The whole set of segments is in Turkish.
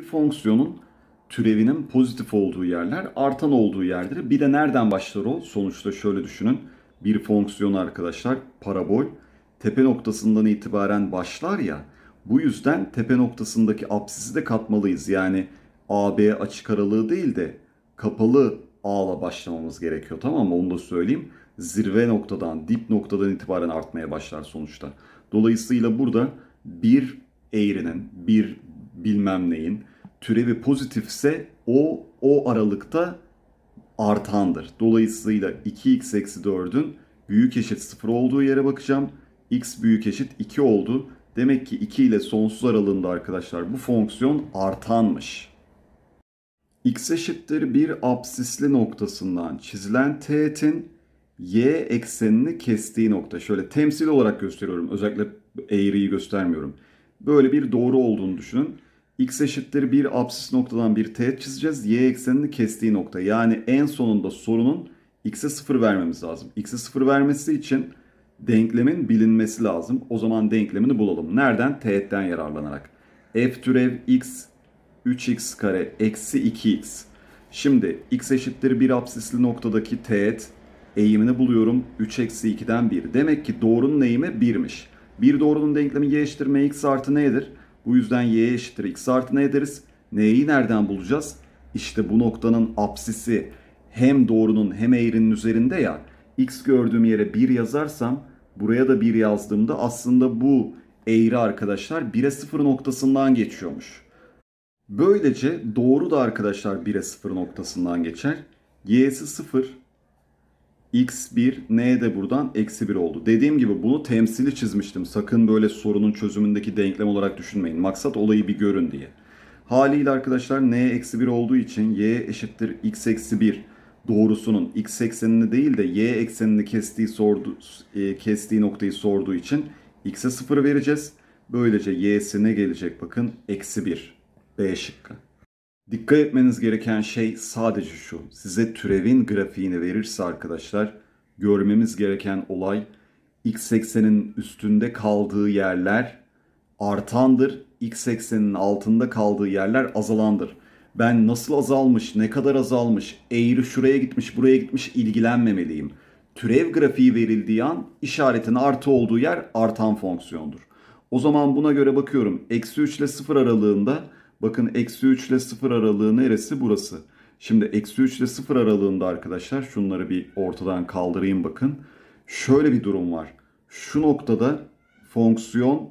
Bir fonksiyonun türevinin pozitif olduğu yerler artan olduğu yerdir. Bir de nereden başlar o? Sonuçta şöyle düşünün. Bir fonksiyon arkadaşlar parabol tepe noktasından itibaren başlar ya. Bu yüzden tepe noktasındaki apsisi de katmalıyız. Yani AB açık aralığı değil de kapalı A'la başlamamız gerekiyor. Tamam mı? Onu da söyleyeyim. Zirve noktadan, dip noktadan itibaren artmaya başlar sonuçta. Dolayısıyla burada bir eğrinin, bir bilmem neyin, türevi pozitifse o o aralıkta artandır. Dolayısıyla 2x eksi 4'ün büyük eşit 0 olduğu yere bakacağım. x büyük eşit 2 oldu. Demek ki 2 ile sonsuz aralığında arkadaşlar bu fonksiyon artanmış. x eşittir bir absisli noktasından çizilen teğetin y eksenini kestiği nokta. Şöyle temsil olarak gösteriyorum. Özellikle eğriyi göstermiyorum. Böyle bir doğru olduğunu düşünün x eşittir bir absis noktadan bir teğet çizeceğiz. Y eksenini kestiği nokta. Yani en sonunda sorunun x'e 0 vermemiz lazım. X'e 0 vermesi için denklemin bilinmesi lazım. O zaman denklemini bulalım. Nereden? Teğetten yararlanarak. F türev x 3x kare eksi 2x. Şimdi x eşittir bir absisli noktadaki teğet eğimini buluyorum. 3 eksi 2'den 1. Demek ki doğrunun eğimi 1'miş. Bir doğrunun denklemi y eşittir mx artı nedir? Bu yüzden y eşittir x artı n deriz. N'yi nereden bulacağız? İşte bu noktanın apsisi hem doğrunun hem eğrinin üzerinde ya. X gördüğüm yere 1 yazarsam buraya da 1 yazdığımda aslında bu eğri arkadaşlar 1'e 0 noktasından geçiyormuş. Böylece doğru da arkadaşlar 1'e 0 noktasından geçer. Y'si 0, x1 n de buradan eksi 1 oldu. Dediğim gibi bunu temsili çizmiştim. Sakın böyle sorunun çözümündeki denklem olarak düşünmeyin. Maksat olayı bir görün diye. Haliyle arkadaşlar n eksi 1 olduğu için y eşittir x eksi 1 doğrusunun x eksenini değil de y eksenini kestiği, sordu, e, kestiği noktayı sorduğu için x'e 0 vereceğiz. Böylece y'si ne gelecek bakın eksi 1 B şıkkı. Dikkat etmeniz gereken şey sadece şu. Size türevin grafiğini verirse arkadaşlar görmemiz gereken olay x eksenin üstünde kaldığı yerler artandır. X eksenin altında kaldığı yerler azalandır. Ben nasıl azalmış, ne kadar azalmış, eğri şuraya gitmiş, buraya gitmiş ilgilenmemeliyim. Türev grafiği verildiği an işaretin artı olduğu yer artan fonksiyondur. O zaman buna göre bakıyorum. Eksi 3 ile 0 aralığında Bakın eksi 3 ile 0 aralığı neresi? Burası. Şimdi eksi 3 ile 0 aralığında arkadaşlar şunları bir ortadan kaldırayım bakın. Şöyle bir durum var. Şu noktada fonksiyon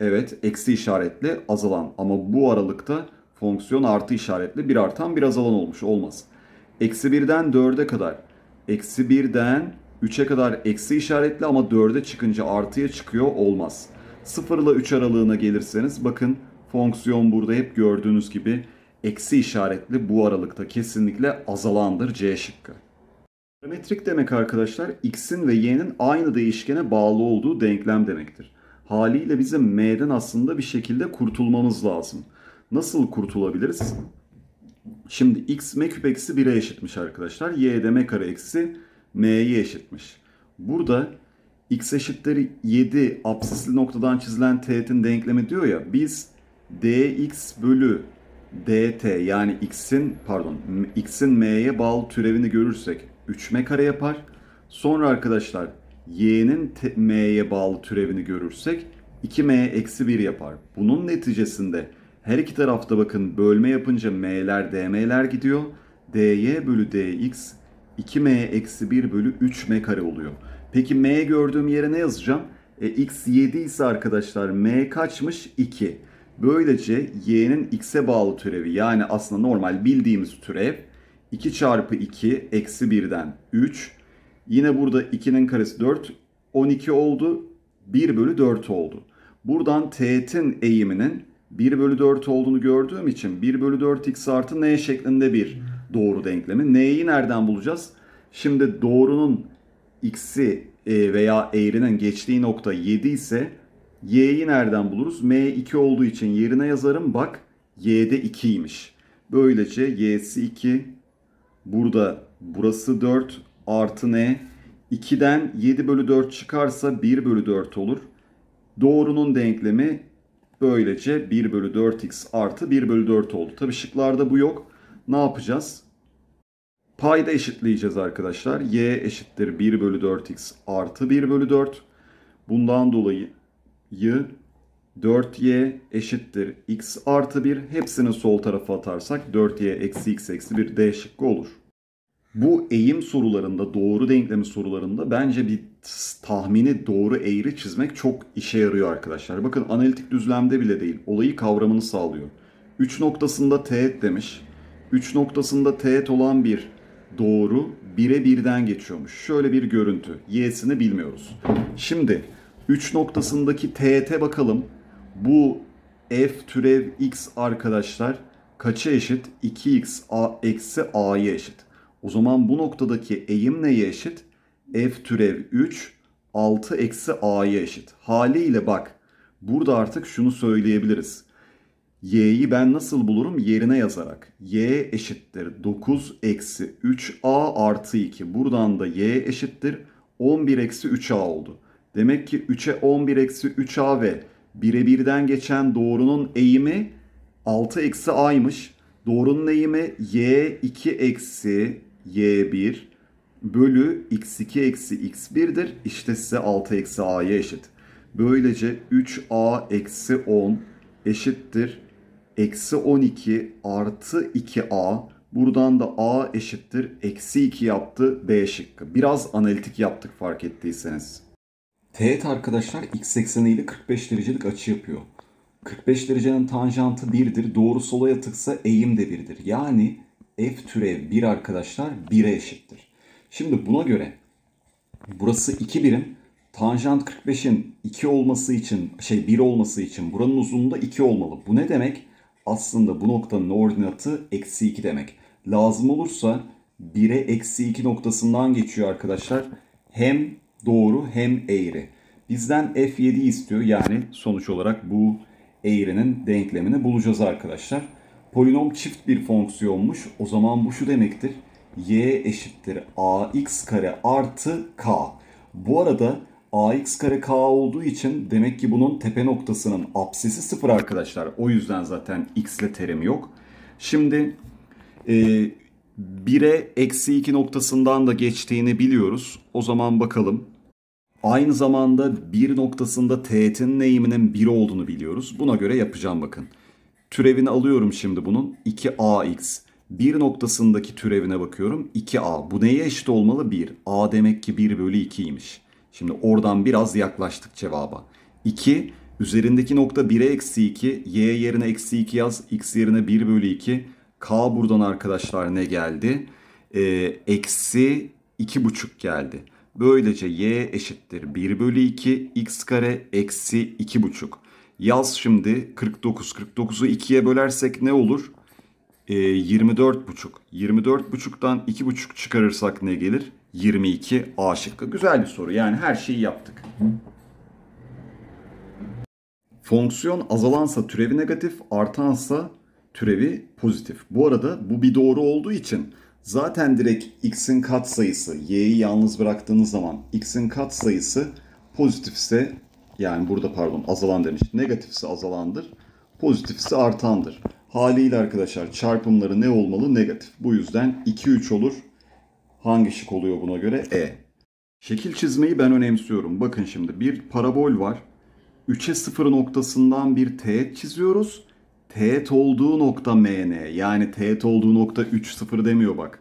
evet eksi işaretli azalan ama bu aralıkta fonksiyon artı işaretli bir artan bir azalan olmuş olmaz. Eksi 1'den 4'e kadar eksi 1'den 3'e kadar eksi işaretli ama 4'e çıkınca artıya çıkıyor olmaz. 0 ile 3 aralığına gelirseniz bakın Fonksiyon burada hep gördüğünüz gibi eksi işaretli bu aralıkta kesinlikle azalandır C şıkkı. Parametrik demek arkadaşlar x'in ve y'nin aynı değişkene bağlı olduğu denklem demektir. Haliyle bizim m'den aslında bir şekilde kurtulmamız lazım. Nasıl kurtulabiliriz? Şimdi x m küp eksi 1'e eşitmiş arkadaşlar. y de m kare eksi m'ye eşitmiş. Burada x eşittir 7 absisli noktadan çizilen teğetin denklemi diyor ya biz dx bölü dt yani x'in pardon x'in m'ye bağlı türevini görürsek 3m kare yapar. Sonra arkadaşlar y'nin m'ye bağlı türevini görürsek 2m eksi 1 yapar. Bunun neticesinde her iki tarafta bakın bölme yapınca m'ler dm'ler gidiyor. dy bölü dx 2m eksi 1 bölü 3m kare oluyor. Peki m gördüğüm yere ne yazacağım? E, x 7 ise arkadaşlar m kaçmış? 2. Böylece y'nin x'e bağlı türevi yani aslında normal bildiğimiz türev 2 çarpı 2 eksi 1'den 3. Yine burada 2'nin karesi 4. 12 oldu. 1 bölü 4 oldu. Buradan teğetin eğiminin 1 bölü 4 olduğunu gördüğüm için 1 bölü 4 x artı n şeklinde bir doğru denklemi. n'yi nereden bulacağız? Şimdi doğrunun x'i e, veya eğrinin geçtiği nokta 7 ise Y'yi nereden buluruz? M 2 olduğu için yerine yazarım. Bak Y'de 2'ymiş. Böylece Y'si 2. Burada burası 4 artı ne? 2'den 7 bölü 4 çıkarsa 1 bölü 4 olur. Doğrunun denklemi böylece 1 bölü 4x artı 1 bölü 4 oldu. Tabi şıklarda bu yok. Ne yapacağız? Payda eşitleyeceğiz arkadaşlar. Y eşittir 1 bölü 4x artı 1 bölü 4. Bundan dolayı y 4y eşittir x artı 1 hepsini sol tarafa atarsak 4y eksi x eksi 1 d şıkkı olur. Bu eğim sorularında doğru denklemi sorularında bence bir tahmini doğru eğri çizmek çok işe yarıyor arkadaşlar. Bakın analitik düzlemde bile değil olayı kavramını sağlıyor. 3 noktasında teğet demiş. 3 noktasında teğet olan bir doğru bire birden geçiyormuş. Şöyle bir görüntü. Y'sini bilmiyoruz. Şimdi 3 noktasındaki teğete bakalım. Bu f türev x arkadaşlar kaça eşit? 2x a, eksi a'ya eşit. O zaman bu noktadaki eğim neye eşit? f türev 3 6 eksi a'ya eşit. Haliyle bak burada artık şunu söyleyebiliriz. y'yi ben nasıl bulurum? Yerine yazarak. y eşittir 9 eksi 3a artı 2. Buradan da y eşittir 11 eksi 3a oldu. Demek ki 3'e 11 eksi 3a ve bire birden geçen doğrunun eğimi 6 eksi a'ymış. Doğrunun eğimi y 2 eksi y1 bölü x2 eksi x1'dir. İşte size 6 eksi a'ya eşit. Böylece 3a eksi 10 eşittir. Eksi 12 artı 2a. Buradan da a eşittir. Eksi 2 yaptı b şıkkı. Biraz analitik yaptık fark ettiyseniz. Teğet arkadaşlar x ekseni ile 45 derecelik açı yapıyor. 45 derecenin tanjantı 1'dir. Doğru sola yatıksa eğim de 1'dir. Yani f türev 1 arkadaşlar 1'e eşittir. Şimdi buna göre burası 2 birim. Tanjant 45'in 2 olması için şey 1 olması için buranın uzunluğu da 2 olmalı. Bu ne demek? Aslında bu noktanın ordinatı eksi 2 demek. Lazım olursa 1'e eksi 2 noktasından geçiyor arkadaşlar. Hem doğru hem eğri. Bizden f7 istiyor yani sonuç olarak bu eğrinin denklemini bulacağız arkadaşlar. Polinom çift bir fonksiyonmuş. O zaman bu şu demektir. y eşittir ax kare artı k. Bu arada ax kare k olduğu için demek ki bunun tepe noktasının apsisi sıfır arkadaşlar. O yüzden zaten x ile terim yok. Şimdi e, 1'e eksi 2 noktasından da geçtiğini biliyoruz. O zaman bakalım. Aynı zamanda 1 noktasında teğetin eğiminin 1 olduğunu biliyoruz. Buna göre yapacağım bakın. Türevini alıyorum şimdi bunun. 2ax. 1 noktasındaki türevine bakıyorum. 2a. Bu neye eşit olmalı? 1. a demek ki 1 bölü 2'ymiş. Şimdi oradan biraz yaklaştık cevaba. 2. Üzerindeki nokta 1'e eksi 2. y yerine eksi 2 yaz. x yerine 1 bölü 2. K buradan arkadaşlar ne geldi? E, eksi buçuk geldi. Böylece y eşittir 1 bölü 2 x kare eksi buçuk. Yaz şimdi 49. 49'u 2'ye bölersek ne olur? E, buçuk'tan 24,5'tan buçuk çıkarırsak ne gelir? 22 A şıkkı. Güzel bir soru. Yani her şeyi yaptık. Fonksiyon azalansa türevi negatif, artansa türevi pozitif. Bu arada bu bir doğru olduğu için zaten direkt x'in katsayısı y'yi yalnız bıraktığınız zaman x'in katsayısı pozitifse yani burada pardon azalan demiş negatifse azalandır pozitifse artandır. Haliyle arkadaşlar çarpımları ne olmalı? Negatif. Bu yüzden 2 3 olur. Hangi şık oluyor buna göre? E. Şekil çizmeyi ben önemsiyorum. Bakın şimdi bir parabol var. 3'e 0 noktasından bir teğet çiziyoruz teğet olduğu nokta MN yani teğet olduğu nokta 3 0 demiyor bak.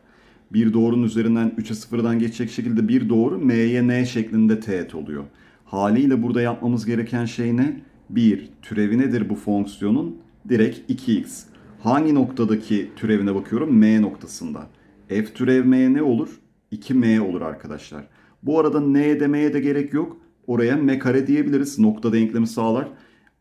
Bir doğrunun üzerinden 3'e 0'dan geçecek şekilde bir doğru M'ye N şeklinde teğet oluyor. Haliyle burada yapmamız gereken şey ne? 1. Türevi nedir bu fonksiyonun? Direkt 2x. Hangi noktadaki türevine bakıyorum? M noktasında. F türev M ne olur? 2M olur arkadaşlar. Bu arada N demeye de gerek yok. Oraya M kare diyebiliriz. Nokta denklemi sağlar.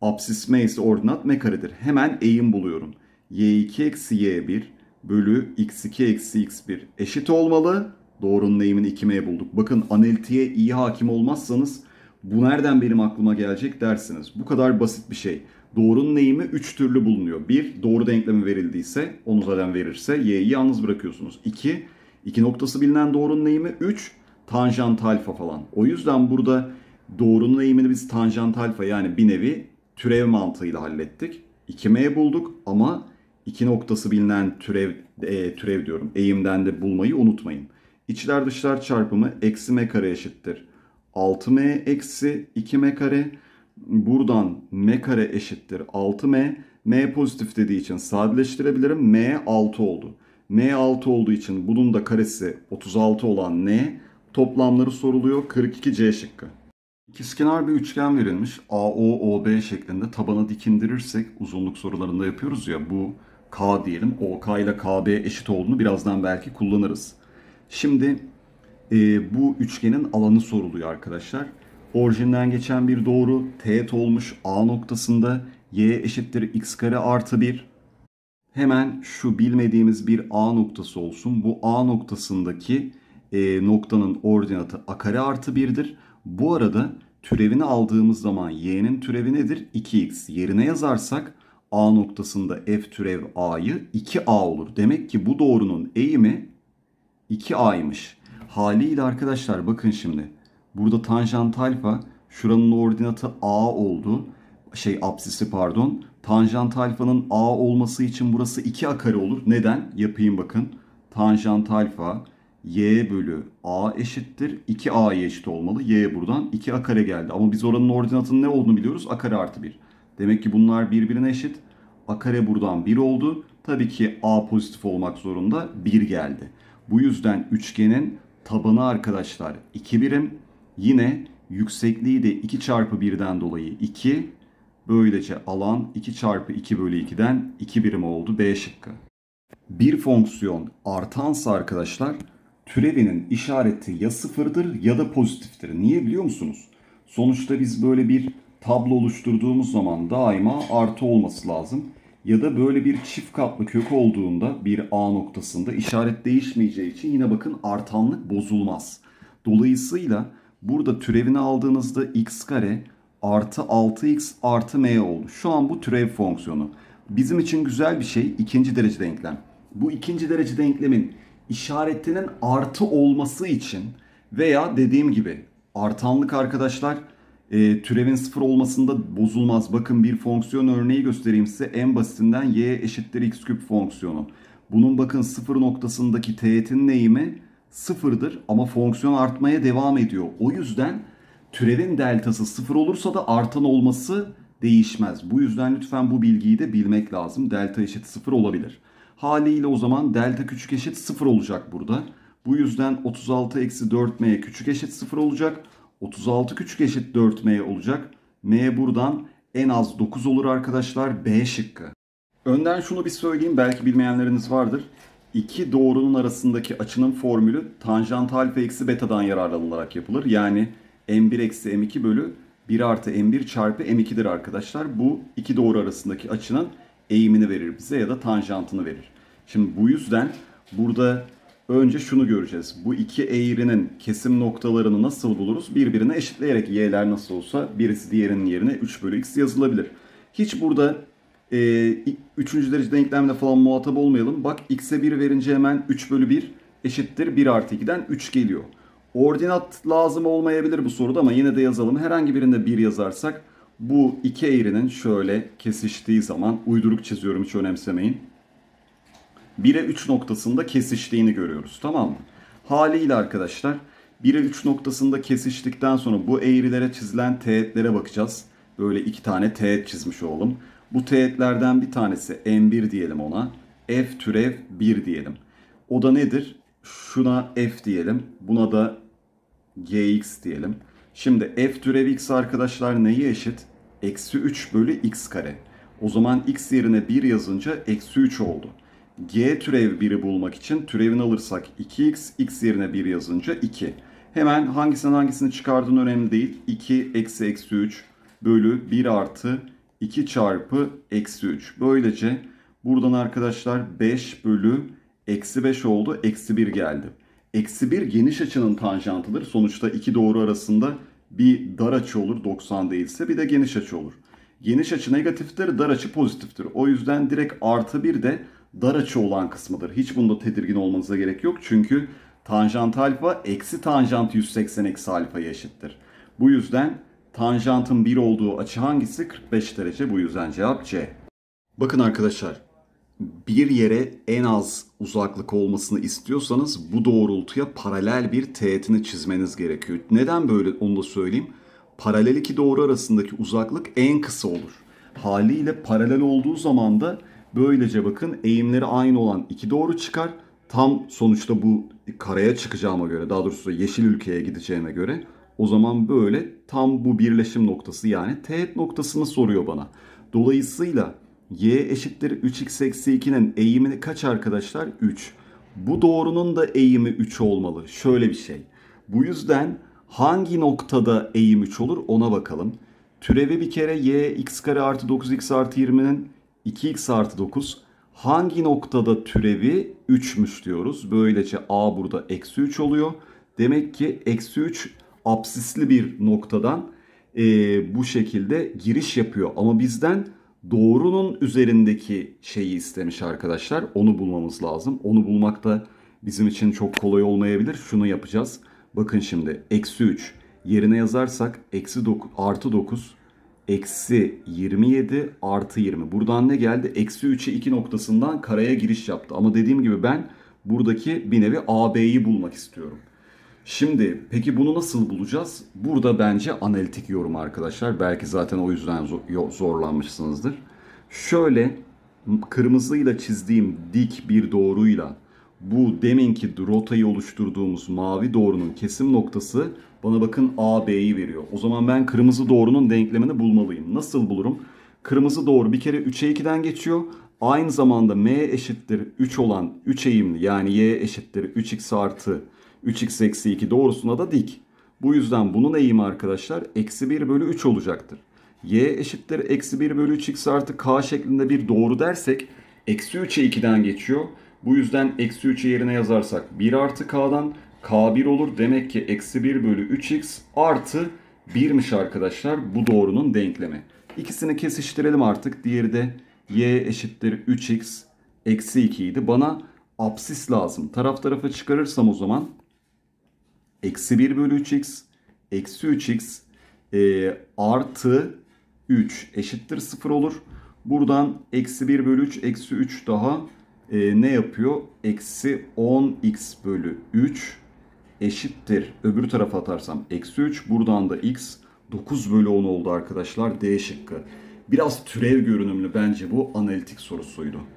Apsis meis ordinat mekaridir. Hemen eğim buluyorum. y2 eksi y1 bölü x2 eksi x1 eşit olmalı. Doğrunun eğimini 2m bulduk. Bakın analitiğe iyi hakim olmazsanız bu nereden benim aklıma gelecek dersiniz. Bu kadar basit bir şey. Doğrunun eğimi 3 türlü bulunuyor. 1. Doğru denklemi verildiyse, onu zaten verirse y'yi yalnız bırakıyorsunuz. 2. iki noktası bilinen doğrunun eğimi 3. Tanjant alfa falan. O yüzden burada doğrunun eğimini biz tanjant alfa yani bir nevi türev mantığıyla hallettik. 2 mye bulduk ama iki noktası bilinen türev, e, türev diyorum eğimden de bulmayı unutmayın. İçler dışlar çarpımı eksi m kare eşittir. 6m eksi 2m kare. Buradan m kare eşittir 6m. m pozitif dediği için sadeleştirebilirim. m 6 oldu. m 6 olduğu için bunun da karesi 36 olan n toplamları soruluyor. 42c şıkkı. İkizkenar bir üçgen verilmiş. AOOB şeklinde tabanı dikindirirsek uzunluk sorularında yapıyoruz ya bu K diyelim. OK ile KB eşit olduğunu birazdan belki kullanırız. Şimdi e, bu üçgenin alanı soruluyor arkadaşlar. Orijinden geçen bir doğru teğet olmuş A noktasında y eşittir x kare artı 1. Hemen şu bilmediğimiz bir A noktası olsun. Bu A noktasındaki e, noktanın ordinatı a kare artı 1'dir. Bu arada türevini aldığımız zaman y'nin türevi nedir? 2x. Yerine yazarsak a noktasında f türev a'yı 2a olur. Demek ki bu doğrunun eğimi 2a'ymış. Haliyle arkadaşlar bakın şimdi. Burada tanjant alfa şuranın ordinatı a oldu. Şey apsisi pardon. Tanjant alfanın a olması için burası 2a kare olur. Neden? Yapayım bakın. Tanjant alfa y bölü a eşittir. 2 a eşit olmalı. y buradan 2a kare geldi. Ama biz oranın ordinatının ne olduğunu biliyoruz. a kare artı 1. Demek ki bunlar birbirine eşit. a kare buradan 1 oldu. Tabii ki a pozitif olmak zorunda 1 geldi. Bu yüzden üçgenin tabanı arkadaşlar 2 birim. Yine yüksekliği de 2 çarpı 1'den dolayı 2. Böylece alan 2 çarpı 2 bölü 2'den 2 birim oldu B şıkkı. Bir fonksiyon artansa arkadaşlar türevinin işareti ya sıfırdır ya da pozitiftir. Niye biliyor musunuz? Sonuçta biz böyle bir tablo oluşturduğumuz zaman daima artı olması lazım. Ya da böyle bir çift katlı kök olduğunda bir A noktasında işaret değişmeyeceği için yine bakın artanlık bozulmaz. Dolayısıyla burada türevini aldığınızda x kare artı 6x artı m oldu. Şu an bu türev fonksiyonu. Bizim için güzel bir şey ikinci derece denklem. Bu ikinci derece denklemin işaretinin artı olması için veya dediğim gibi artanlık arkadaşlar e, türevin sıfır olmasında bozulmaz. Bakın bir fonksiyon örneği göstereyim size. En basitinden y eşittir x küp fonksiyonu. Bunun bakın sıfır noktasındaki teğetin eğimi sıfırdır ama fonksiyon artmaya devam ediyor. O yüzden türevin deltası sıfır olursa da artan olması değişmez. Bu yüzden lütfen bu bilgiyi de bilmek lazım. Delta eşit sıfır olabilir. Haliyle o zaman delta küçük eşit 0 olacak burada. Bu yüzden 36 eksi 4m küçük eşit 0 olacak. 36 küçük eşit 4m olacak. m buradan en az 9 olur arkadaşlar. B şıkkı. Önden şunu bir söyleyeyim belki bilmeyenleriniz vardır. İki doğrunun arasındaki açının formülü tanjant alfa eksi betadan yararlanılarak yapılır. Yani m1 eksi m2 bölü 1 artı m1 çarpı m2'dir arkadaşlar. Bu iki doğru arasındaki açının eğimini verir bize ya da tanjantını verir. Şimdi bu yüzden burada önce şunu göreceğiz. Bu iki eğrinin kesim noktalarını nasıl buluruz? Birbirine eşitleyerek y'ler nasıl olsa birisi diğerinin yerine 3 bölü x yazılabilir. Hiç burada e, üçüncü derece denklemle falan muhatap olmayalım. Bak x'e 1 verince hemen 3 bölü 1 eşittir 1 artı 2'den 3 geliyor. Ordinat lazım olmayabilir bu soruda ama yine de yazalım. Herhangi birinde 1 yazarsak bu iki eğrinin şöyle kesiştiği zaman uyduruk çiziyorum hiç önemsemeyin. 1'e 3 noktasında kesiştiğini görüyoruz tamam mı? Haliyle arkadaşlar 1'e 3 noktasında kesiştikten sonra bu eğrilere çizilen teğetlere bakacağız. Böyle iki tane teğet çizmiş oğlum. Bu teğetlerden bir tanesi M1 diyelim ona. F türev 1 diyelim. O da nedir? Şuna F diyelim. Buna da GX diyelim. Şimdi f türevi x arkadaşlar neyi eşit? Eksi 3 bölü x kare. O zaman x yerine 1 yazınca eksi 3 oldu. G türev 1'i bulmak için türevini alırsak 2x, x yerine 1 yazınca 2. Hemen hangisinden hangisini çıkardığın önemli değil. 2 eksi eksi 3 bölü 1 artı 2 çarpı eksi 3. Böylece buradan arkadaşlar 5 bölü eksi 5 oldu. Eksi 1 geldi. Eksi 1 geniş açının tanjantıdır. Sonuçta iki doğru arasında bir dar açı olur 90 değilse bir de geniş açı olur. Geniş açı negatiftir, dar açı pozitiftir. O yüzden direkt artı 1 de dar açı olan kısmıdır. Hiç bunda tedirgin olmanıza gerek yok. Çünkü tanjant alfa eksi tanjant 180 eksi alfaya eşittir. Bu yüzden tanjantın 1 olduğu açı hangisi? 45 derece. Bu yüzden cevap C. Bakın arkadaşlar bir yere en az uzaklık olmasını istiyorsanız bu doğrultuya paralel bir teğetini çizmeniz gerekiyor. Neden böyle onu da söyleyeyim. Paralel iki doğru arasındaki uzaklık en kısa olur. Haliyle paralel olduğu zaman da böylece bakın eğimleri aynı olan iki doğru çıkar. Tam sonuçta bu karaya çıkacağıma göre daha doğrusu yeşil ülkeye gideceğime göre o zaman böyle tam bu birleşim noktası yani teğet noktasını soruyor bana. Dolayısıyla y eşittir 3x eksi 2'nin eğimini kaç arkadaşlar? 3. Bu doğrunun da eğimi 3 olmalı. Şöyle bir şey. Bu yüzden hangi noktada eğim 3 olur ona bakalım. Türevi bir kere y x kare artı 9x artı 20'nin 2x artı 9 hangi noktada türevi 3'müş diyoruz. Böylece a burada eksi 3 oluyor. Demek ki eksi 3 absisli bir noktadan e, bu şekilde giriş yapıyor. Ama bizden doğrunun üzerindeki şeyi istemiş arkadaşlar. Onu bulmamız lazım. Onu bulmak da bizim için çok kolay olmayabilir. Şunu yapacağız. Bakın şimdi eksi 3 yerine yazarsak eksi 9 artı 9 eksi 27 artı 20. Buradan ne geldi? Eksi 3'e 2 noktasından karaya giriş yaptı. Ama dediğim gibi ben buradaki bir nevi AB'yi bulmak istiyorum. Şimdi peki bunu nasıl bulacağız? Burada bence analitik yorum arkadaşlar. Belki zaten o yüzden zorlanmışsınızdır. Şöyle kırmızıyla çizdiğim dik bir doğruyla bu deminki rotayı oluşturduğumuz mavi doğrunun kesim noktası bana bakın AB'yi veriyor. O zaman ben kırmızı doğrunun denklemini bulmalıyım. Nasıl bulurum? Kırmızı doğru bir kere 3'e 2'den geçiyor. Aynı zamanda M eşittir 3 olan 3 eğimli yani Y eşittir 3x artı 3x eksi 2 doğrusuna da dik. Bu yüzden bunun eğimi arkadaşlar eksi 1 bölü 3 olacaktır. y eşittir eksi 1 bölü 3x artı k şeklinde bir doğru dersek eksi 3'e 2'den geçiyor. Bu yüzden eksi 3'ü yerine yazarsak 1 artı k'dan k1 olur. Demek ki eksi 1 bölü 3x artı 1'miş arkadaşlar bu doğrunun denklemi. İkisini kesiştirelim artık. Diğeri de y eşittir 3x eksi 2 idi. Bana absis lazım. Taraf tarafa çıkarırsam o zaman eksi 1 bölü 3x eksi 3x e, artı 3 eşittir 0 olur. Buradan eksi 1 bölü 3 eksi 3 daha e, ne yapıyor? Eksi 10x bölü 3 eşittir. Öbür tarafa atarsam eksi 3 buradan da x 9 bölü 10 oldu arkadaşlar D şıkkı. Biraz türev görünümlü bence bu analitik sorusuydu.